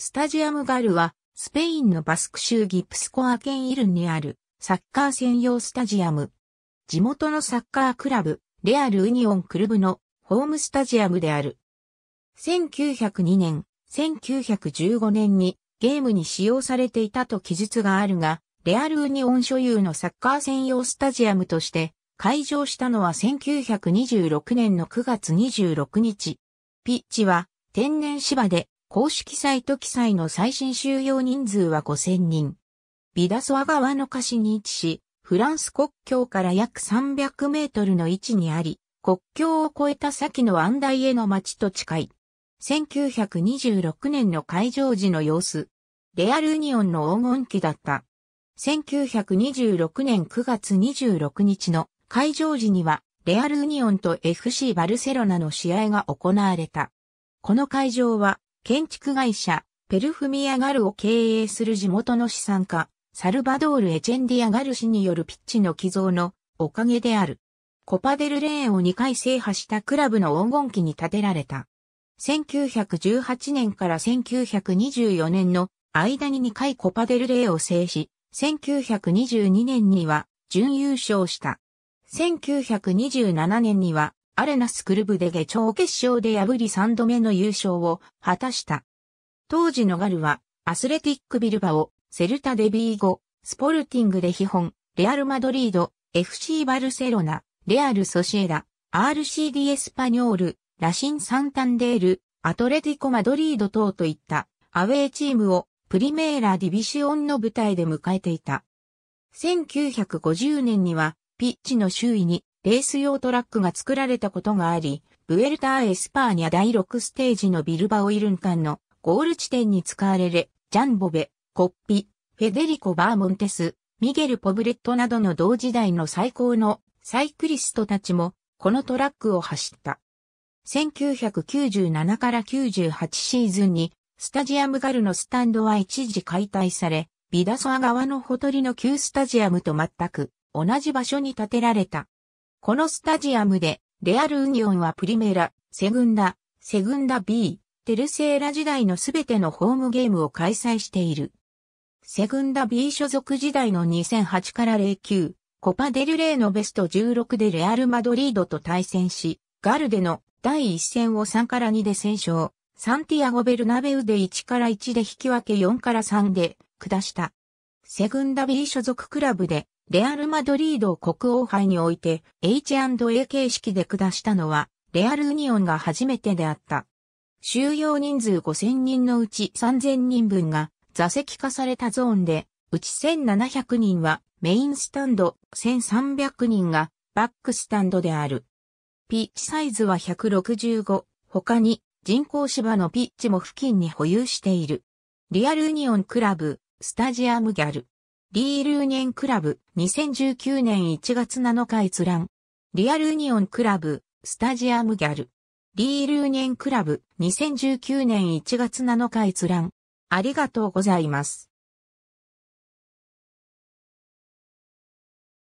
スタジアムガルは、スペインのバスク州ギプスコア県イルンにあるサッカー専用スタジアム。地元のサッカークラブ、レアル・ウニオン・クルブのホームスタジアムである。1902年、1915年にゲームに使用されていたと記述があるが、レアル・ウニオン所有のサッカー専用スタジアムとして開場したのは1926年の9月26日。ピッチは天然芝で公式サイト記載の最新収容人数は5000人。ビダソア川の下市に位置し、フランス国境から約300メートルの位置にあり、国境を越えた先の安大への町と近い。1926年の開場時の様子。レアルユニオンの黄金期だった。1926年9月26日の開場時には、レアルユニオンと FC バルセロナの試合が行われた。この会場は建築会社、ペルフミアガルを経営する地元の資産家、サルバドール・エチェンディアガル氏によるピッチの寄贈のおかげである。コパデルレーンを2回制覇したクラブの黄金期に建てられた。1918年から1924年の間に2回コパデルレーンを制し、1922年には準優勝した。1927年にはアレナスクルブで下長決勝で破り3度目の優勝を果たした。当時のガルは、アスレティックビルバを、セルタデビーゴ、スポルティングで基本、レアルマドリード、FC バルセロナ、レアルソシエダ、RCD エスパニョール、ラシン・サンタンデール、アトレティコ・マドリード等といったアウェーチームをプリメーラ・ディビシオンの舞台で迎えていた。1950年にはピッチの周囲にレース用トラックが作られたことがあり、ブエルター・エスパーニャ第6ステージのビルバオイルン間のゴール地点に使われる、ジャンボベ、コッピ、フェデリコ・バーモンテス、ミゲル・ポブレットなどの同時代の最高のサイクリストたちも、このトラックを走った。1997から98シーズンに、スタジアムガルのスタンドは一時解体され、ビダソア側のほとりの旧スタジアムと全く同じ場所に建てられた。このスタジアムで、レアル・ウニオンはプリメラ、セグンダ、セグンダ B、テルセーラ時代のすべてのホームゲームを開催している。セグンダ B 所属時代の2008から09、コパデルレーのベスト16でレアル・マドリードと対戦し、ガルデの第1戦を3から2で戦勝、サンティアゴ・ベルナベウで1から1で引き分け4から3で下した。セグンダ B 所属クラブでレアル・マドリード国王杯において H&A 形式で下したのは、レアル・ユニオンが初めてであった。収容人数5000人のうち3000人分が座席化されたゾーンで、うち1700人はメインスタンド、1300人がバックスタンドである。ピッチサイズは165、他に人工芝のピッチも付近に保有している。リアルユニオンクラブ、スタジアムギャル。リールーニョンクラブ、2019年1月7日閲覧。リアルーニオンクラブ、スタジアムギャル。リールーニョンクラブ、2019年1月7日閲覧。ありがとうございます。